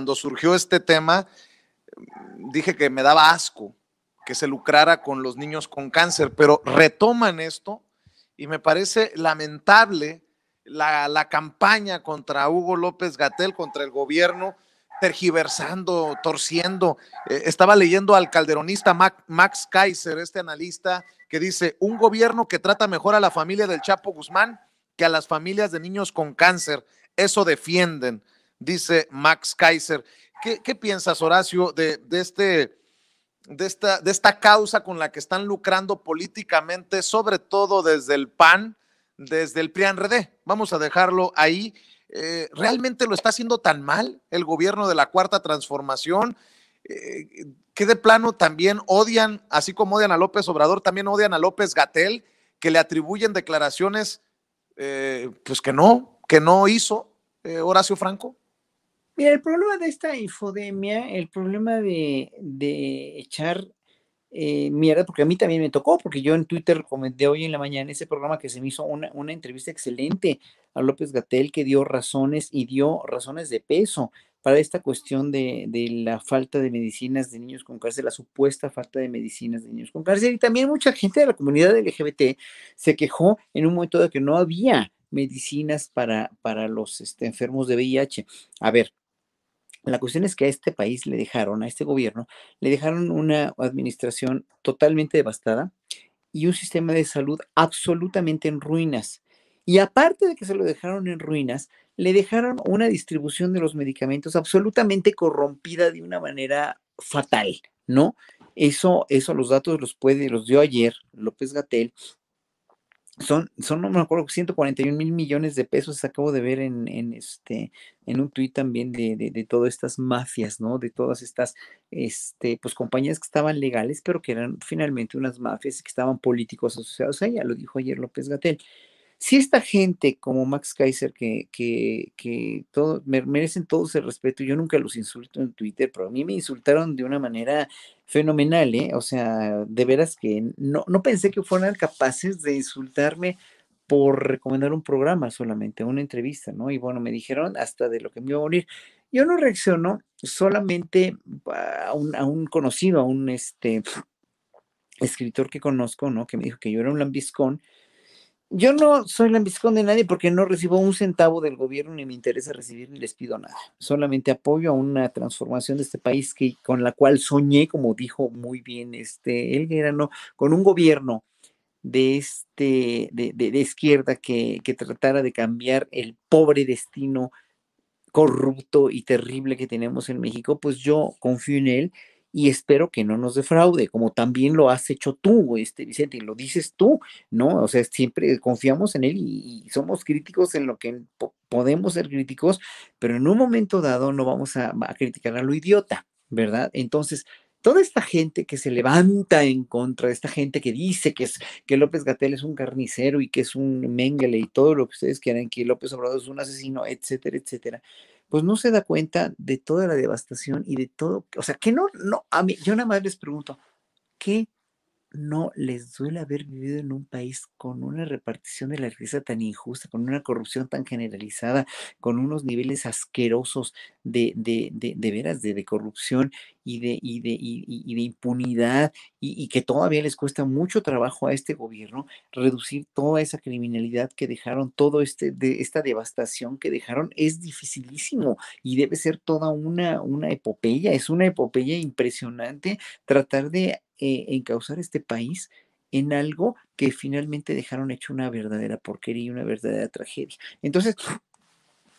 cuando surgió este tema, dije que me daba asco que se lucrara con los niños con cáncer, pero retoman esto y me parece lamentable la, campaña contra Hugo López Gatel, contra el gobierno, tergiversando, torciendo. Eh, estaba leyendo al calderonista Max Kaiser, este analista, que dice, un gobierno que trata mejor a la familia del Chapo Guzmán que a las familias de niños con cáncer. Eso defienden dice Max Kaiser. ¿Qué, piensas, Horacio, de, de, este, de, esta, de esta causa con la que están lucrando políticamente, sobre todo desde el PAN, desde el PRIAN-RD? Vamos a dejarlo ahí. Eh, ¿Realmente lo está haciendo tan mal el gobierno de la Cuarta Transformación? Eh, ¿Qué que de plano también odian, así como odian a López Obrador, también odian a López Gatel, que le atribuyen declaraciones eh, pues que no, que no hizo Horacio Franco el problema de esta infodemia, el problema de, echar eh, mierda, porque a mí también me tocó, porque yo en Twitter comenté hoy en la mañana ese programa que se me hizo una, entrevista excelente a López Gatel que dio razones y dio razones de peso para esta cuestión de, la falta de medicinas de niños con cárcel, la supuesta falta de medicinas de niños con cárcel. Y también mucha gente de la comunidad LGBT se quejó en un momento de que no había medicinas para, para los este, enfermos de VIH. A ver, la cuestión es que a este país le dejaron, a este gobierno, le dejaron una administración totalmente devastada y un sistema de salud absolutamente en ruinas. Y aparte de que se lo dejaron en ruinas, le dejaron una distribución de los medicamentos absolutamente corrompida de una manera fatal, ¿no? Eso, eso los datos los puede, los dio ayer López Gatel, son, son, no me acuerdo, 141 mil millones de pesos, acabo de ver en, en este, en un tuit también de, de, de, todas estas mafias, ¿no? De todas estas, este, pues compañías que estaban legales, pero que eran finalmente unas mafias que estaban políticos asociados a ella, lo dijo ayer López Gatel si esta gente como Max Kaiser, que, que, que merecen todo el respeto, yo nunca los insulto en Twitter, pero a mí me insultaron de una manera fenomenal, ¿eh? O sea, de veras que no, no pensé que fueran capaces de insultarme por recomendar un programa solamente, una entrevista, ¿no? Y bueno, me dijeron hasta de lo que me iba a morir. Yo no reacciono solamente a un, a un conocido, a un este, escritor que conozco, ¿no? Que me dijo que yo era un lambiscón yo no soy la lambiscón de nadie porque no recibo un centavo del gobierno ni me interesa recibir ni les pido nada. Solamente apoyo a una transformación de este país que, con la cual soñé, como dijo muy bien este Elguerano, con un gobierno de este de, izquierda que, que tratara de cambiar el pobre destino corrupto y terrible que tenemos en México, pues yo confío en él y espero que no nos defraude, como también lo has hecho tú, este Vicente, y lo dices tú, ¿no? O sea, siempre confiamos en él y, somos críticos en lo que podemos ser críticos, pero en un momento dado no vamos a, criticar a lo idiota, ¿verdad? Entonces, toda esta gente que se levanta en contra de esta gente que dice que, es, que López Gatel es un carnicero y que es un Mengele y todo lo que ustedes quieran, que López Obrador es un asesino, etcétera, etcétera pues no se da cuenta de toda la devastación y de todo, o sea, que no, no, a mí, yo nada más les pregunto, ¿qué no les duele haber vivido en un país con una repartición de la riqueza tan injusta, con una corrupción tan generalizada, con unos niveles asquerosos de, de, de, veras de, de corrupción y de, y de, de impunidad y, que todavía les cuesta mucho trabajo a este gobierno reducir toda esa criminalidad que dejaron, toda este, de, esta devastación que dejaron, es dificilísimo y debe ser toda una, una epopeya, es una epopeya impresionante tratar de eh, encauzar este país en algo que finalmente dejaron hecho una verdadera porquería y una verdadera tragedia. Entonces,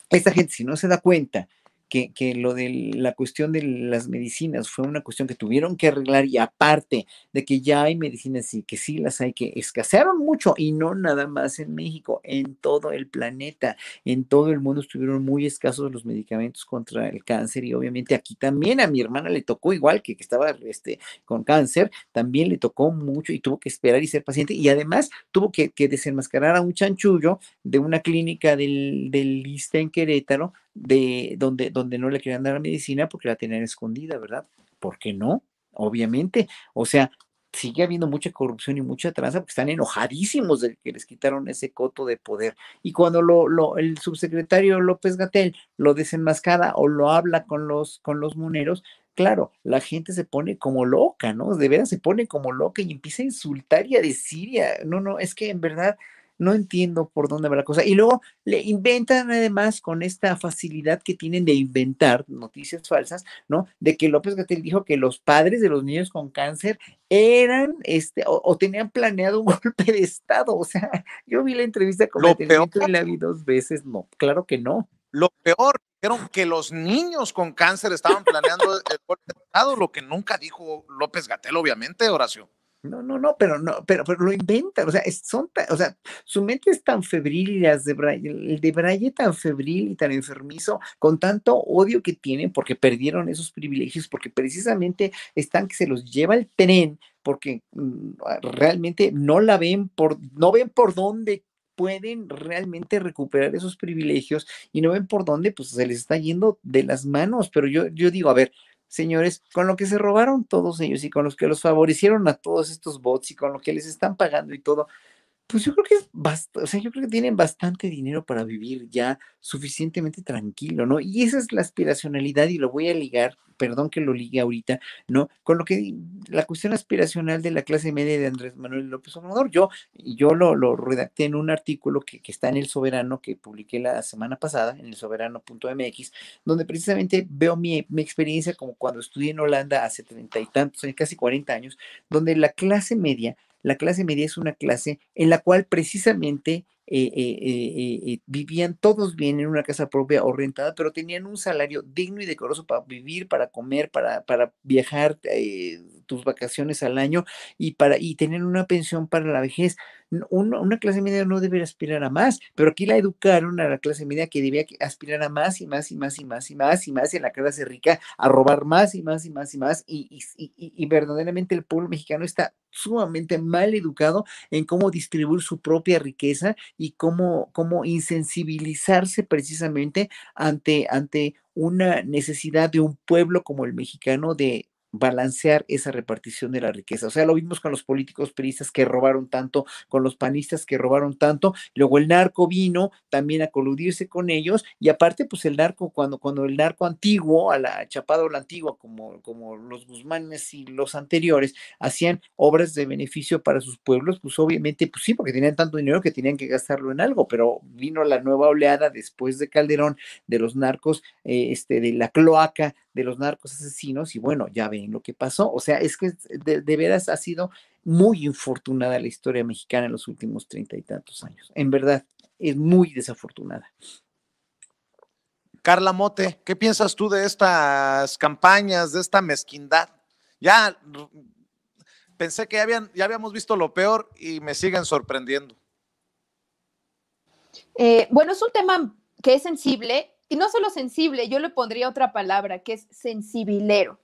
esta gente, si no se da cuenta que, lo de la cuestión de las medicinas fue una cuestión que tuvieron que arreglar y aparte de que ya hay medicinas y que sí las hay, que escasearon mucho y no nada más en México, en todo el planeta, en todo el mundo estuvieron muy escasos los medicamentos contra el cáncer y obviamente aquí también a mi hermana le tocó igual que, estaba este, con cáncer, también le tocó mucho y tuvo que esperar y ser paciente y además tuvo que, desenmascarar a un chanchullo de una clínica del, del en Querétaro de donde, donde no le querían dar medicina porque la tenían escondida, ¿verdad? ¿Por qué no? Obviamente. O sea, sigue habiendo mucha corrupción y mucha tranza porque están enojadísimos de que les quitaron ese coto de poder. Y cuando lo, lo, el subsecretario López Gatel lo desenmascara o lo habla con los, con los moneros, claro, la gente se pone como loca, ¿no? De veras se pone como loca y empieza a insultar y a decir, no, no, es que en verdad no entiendo por dónde va la cosa. Y luego le inventan además con esta facilidad que tienen de inventar noticias falsas, ¿no? De que López Gatel dijo que los padres de los niños con cáncer eran, este, o, tenían planeado un golpe de Estado. O sea, yo vi la entrevista con López peor. y la vi dos veces. No, claro que no. Lo peor, dijeron que los niños con cáncer estaban planeando el golpe de Estado, lo que nunca dijo López Gatel, obviamente, Horacio. No, no, no, pero no, pero, lo inventan, o sea, son, o sea, su mente es tan febril y las de Braille, el de Braille tan febril y tan enfermizo, con tanto odio que tienen porque perdieron esos privilegios, porque precisamente están que se los lleva el tren, porque mm, ah, realmente no la ven por, no ven por dónde pueden realmente recuperar esos privilegios y no ven por dónde, pues se les está yendo de las manos, pero yo, yo digo, a ver, señores, con lo que se robaron todos ellos y con los que los favorecieron a todos estos bots y con lo que les están pagando y todo, pues yo creo que es o sea, yo creo que tienen bastante dinero para vivir ya suficientemente tranquilo, ¿no? Y esa es la aspiracionalidad y lo voy a ligar, perdón que lo ligue ahorita, ¿no? Con lo que la cuestión aspiracional de la clase media de Andrés Manuel López Obrador, yo, yo lo, redacté en un artículo que, está en El Soberano, que publiqué la semana pasada, en el soberano.mx, donde precisamente veo mi, mi experiencia como cuando estudié en Holanda hace treinta y tantos, casi cuarenta años, donde la clase media la clase media es una clase en la cual precisamente eh, eh, eh, vivían todos bien en una casa propia o rentada, pero tenían un salario digno y decoroso para vivir, para comer, para, para viajar tus vacaciones al año y, para, y tener una pensión para la vejez. Una, clase media no debería aspirar a más, pero aquí la educaron a la clase media que debía aspirar a más y más y más y más y más y más y en la clase rica a robar más y más y más y más y, y, y verdaderamente el pueblo mexicano está sumamente mal educado en cómo distribuir su propia riqueza y cómo, cómo insensibilizarse precisamente ante, ante una necesidad de un pueblo como el mexicano de, balancear esa repartición de la riqueza. O sea, lo vimos con los políticos peristas que robaron tanto, con los panistas que robaron tanto, luego el narco vino también a coludirse con ellos y aparte pues el narco, cuando, cuando el narco antiguo, a la Chapada o la Antigua, como, como los Guzmanes y los anteriores, hacían obras de beneficio para sus pueblos, pues obviamente pues sí, porque tenían tanto dinero que tenían que gastarlo en algo, pero vino la nueva oleada después de Calderón de los narcos, eh, este, de la cloaca, de los narcos asesinos y bueno, ya ven lo que pasó. O sea, es que de, veras ha sido muy infortunada la historia mexicana en los últimos treinta y tantos años. En verdad, es muy desafortunada. Carla Mote, ¿qué piensas tú de estas campañas, de esta mezquindad? Ya pensé que ya, habían, ya habíamos visto lo peor y me siguen sorprendiendo. Eh, bueno, es un tema que es sensible y no solo sensible, yo le pondría otra palabra que es sensibilero.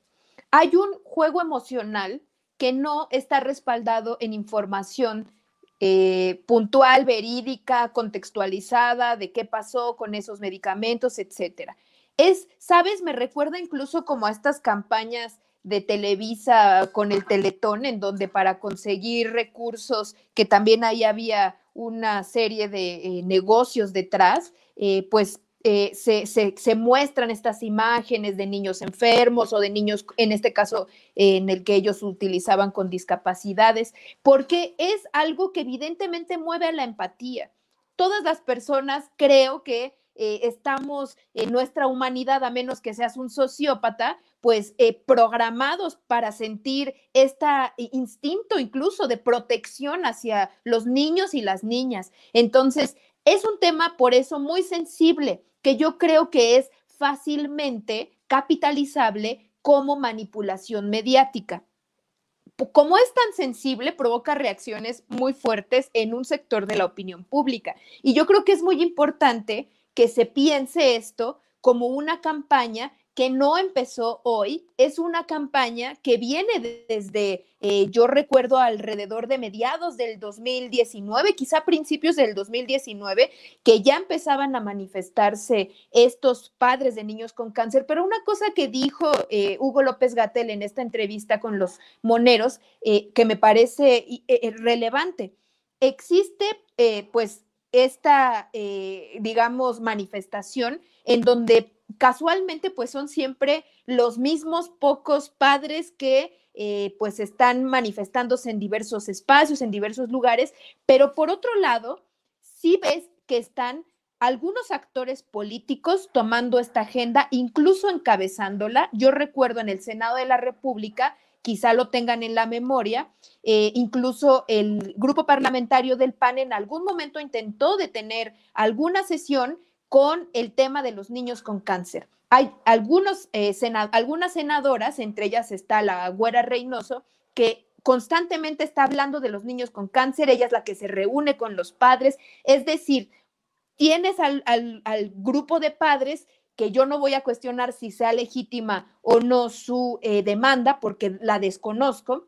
Hay un juego emocional que no está respaldado en información eh, puntual, verídica, contextualizada, de qué pasó con esos medicamentos, etcétera. Es, sabes, me recuerda incluso como a estas campañas de Televisa con el Teletón, en donde para conseguir recursos, que también ahí había una serie de eh, negocios detrás, eh, pues eh, se, muestran estas imágenes de niños enfermos o de niños, en este caso, eh, en el que ellos utilizaban con discapacidades, porque es algo que evidentemente mueve a la empatía. Todas las personas creo que eh, estamos en nuestra humanidad, a menos que seas un sociópata, pues programados para sentir este instinto incluso de protección hacia los niños y las niñas. Entonces, es un tema por eso muy sensible, que yo creo que es fácilmente capitalizable como manipulación mediática. Como es tan sensible, provoca reacciones muy fuertes en un sector de la opinión pública. Y yo creo que es muy importante que se piense esto como una campaña que no empezó hoy, es una campaña que viene desde, eh, yo recuerdo, alrededor de mediados del 2019, quizá principios del 2019, que ya empezaban a manifestarse estos padres de niños con cáncer. Pero una cosa que dijo eh, Hugo López Gatel en esta entrevista con los moneros, eh, que me parece relevante, existe pues esta, digamos, manifestación en donde casualmente pues son siempre los mismos pocos padres que eh, pues están manifestándose en diversos espacios, en diversos lugares, pero por otro lado, sí ves que están algunos actores políticos tomando esta agenda, incluso encabezándola. Yo recuerdo en el Senado de la República, quizá lo tengan en la memoria, eh, incluso el grupo parlamentario del PAN en algún momento intentó detener alguna sesión con el tema de los niños con cáncer. Hay algunos, eh, algunas senadoras, entre ellas está la Güera Reynoso, que constantemente está hablando de los niños con cáncer, ella es la que se reúne con los padres, es decir, tienes al, grupo de padres que yo no voy a cuestionar si sea legítima o no su eh, demanda, porque la desconozco,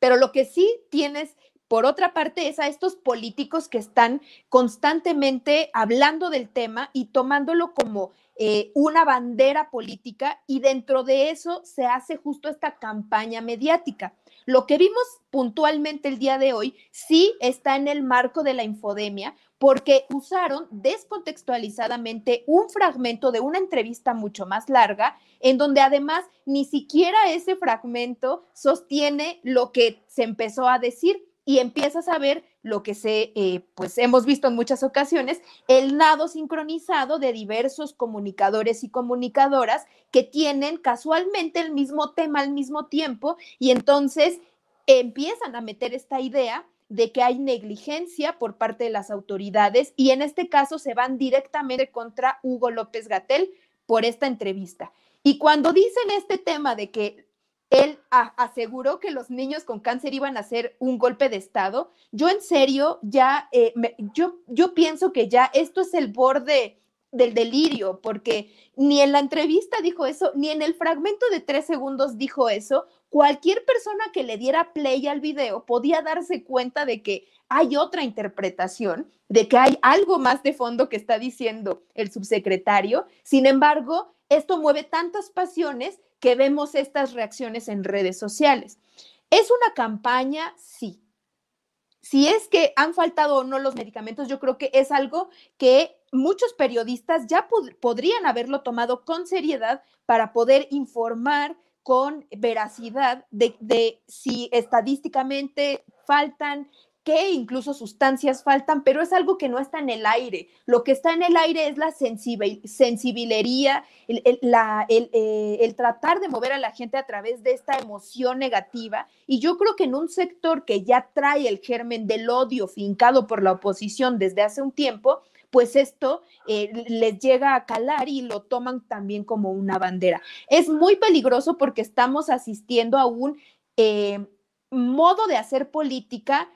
pero lo que sí tienes por otra parte, es a estos políticos que están constantemente hablando del tema y tomándolo como eh, una bandera política y dentro de eso se hace justo esta campaña mediática. Lo que vimos puntualmente el día de hoy sí está en el marco de la infodemia porque usaron descontextualizadamente un fragmento de una entrevista mucho más larga, en donde además ni siquiera ese fragmento sostiene lo que se empezó a decir y empiezas a ver lo que se, eh, pues hemos visto en muchas ocasiones, el nado sincronizado de diversos comunicadores y comunicadoras que tienen casualmente el mismo tema al mismo tiempo y entonces empiezan a meter esta idea de que hay negligencia por parte de las autoridades y en este caso se van directamente contra Hugo López Gatel por esta entrevista. Y cuando dicen este tema de que él aseguró que los niños con cáncer iban a hacer un golpe de Estado. Yo en serio, ya, eh, yo, yo pienso que ya esto es el borde del delirio, porque ni en la entrevista dijo eso, ni en el fragmento de tres segundos dijo eso. Cualquier persona que le diera play al video podía darse cuenta de que hay otra interpretación, de que hay algo más de fondo que está diciendo el subsecretario. Sin embargo, esto mueve tantas pasiones que vemos estas reacciones en redes sociales. ¿Es una campaña? Sí. Si es que han faltado o no los medicamentos, yo creo que es algo que muchos periodistas ya podrían haberlo tomado con seriedad para poder informar con veracidad de, de si estadísticamente faltan, que incluso sustancias faltan, pero es algo que no está en el aire. Lo que está en el aire es la sensibilería, eh, el, tratar de mover a la gente a través de esta emoción negativa. Y yo creo que en un sector que ya trae el germen del odio fincado por la oposición desde hace un tiempo, pues esto eh, les llega a calar y lo toman también como una bandera. Es muy peligroso porque estamos asistiendo a un eh, modo de hacer política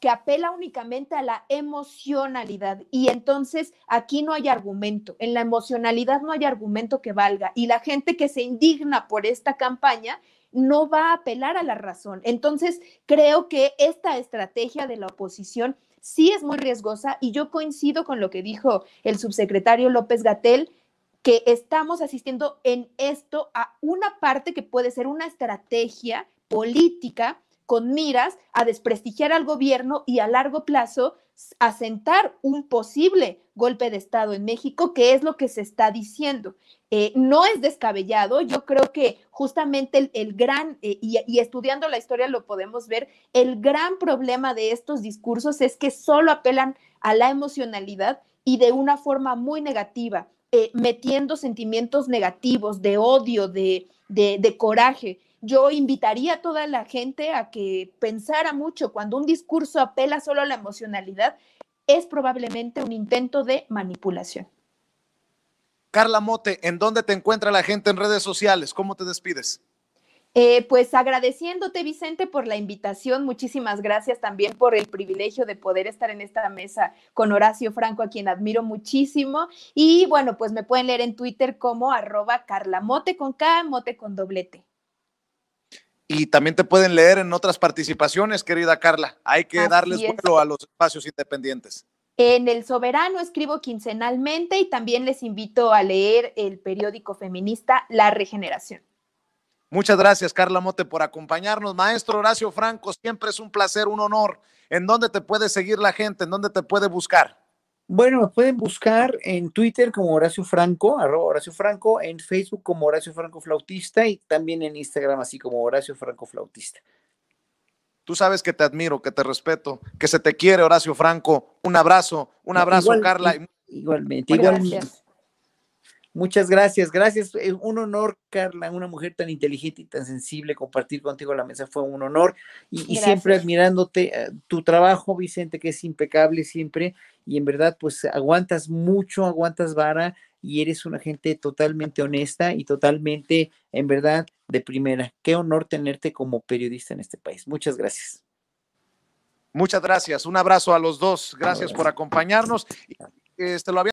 que apela únicamente a la emocionalidad. Y entonces aquí no hay argumento, en la emocionalidad no hay argumento que valga. Y la gente que se indigna por esta campaña no va a apelar a la razón. Entonces, creo que esta estrategia de la oposición sí es muy riesgosa y yo coincido con lo que dijo el subsecretario López Gatel, que estamos asistiendo en esto a una parte que puede ser una estrategia política con miras a desprestigiar al gobierno y a largo plazo asentar un posible golpe de Estado en México, que es lo que se está diciendo. Eh, no es descabellado, yo creo que justamente el, gran, eh, y, estudiando la historia lo podemos ver, el gran problema de estos discursos es que solo apelan a la emocionalidad y de una forma muy negativa, eh, metiendo sentimientos negativos de odio, de, de coraje. Yo invitaría a toda la gente a que pensara mucho cuando un discurso apela solo a la emocionalidad, es probablemente un intento de manipulación. Carla Mote, ¿en dónde te encuentra la gente en redes sociales? ¿Cómo te despides? Eh, pues agradeciéndote, Vicente, por la invitación. Muchísimas gracias también por el privilegio de poder estar en esta mesa con Horacio Franco, a quien admiro muchísimo. Y bueno, pues me pueden leer en Twitter como arroba carlamote con K, mote con doblete y también te pueden leer en otras participaciones, querida Carla. Hay que darles vuelo a los espacios independientes. En El Soberano escribo quincenalmente y también les invito a leer el periódico feminista La Regeneración. Muchas gracias, Carla Mote, por acompañarnos. Maestro Horacio Franco, siempre es un placer, un honor. ¿En dónde te puede seguir la gente? ¿En dónde te puede buscar? Bueno, me pueden buscar en Twitter como Horacio Franco, arroba Horacio Franco, en Facebook como Horacio Franco Flautista y también en Instagram así como Horacio Franco Flautista. Tú sabes que te admiro, que te respeto, que se te quiere, Horacio Franco. Un abrazo, un abrazo, Carla. Igualmente, igualmente. Muchas gracias, gracias. Eh, un honor, Carla, una mujer tan inteligente y tan sensible, compartir contigo la mesa fue un honor y, siempre admirándote eh, tu trabajo, Vicente, que es impecable siempre y en verdad, pues aguantas mucho, aguantas vara y eres una gente totalmente honesta y totalmente, en verdad, de primera. Qué honor tenerte como periodista en este país. Muchas gracias. Muchas gracias. Un abrazo a los dos. Gracias por acompañarnos. Este, lo había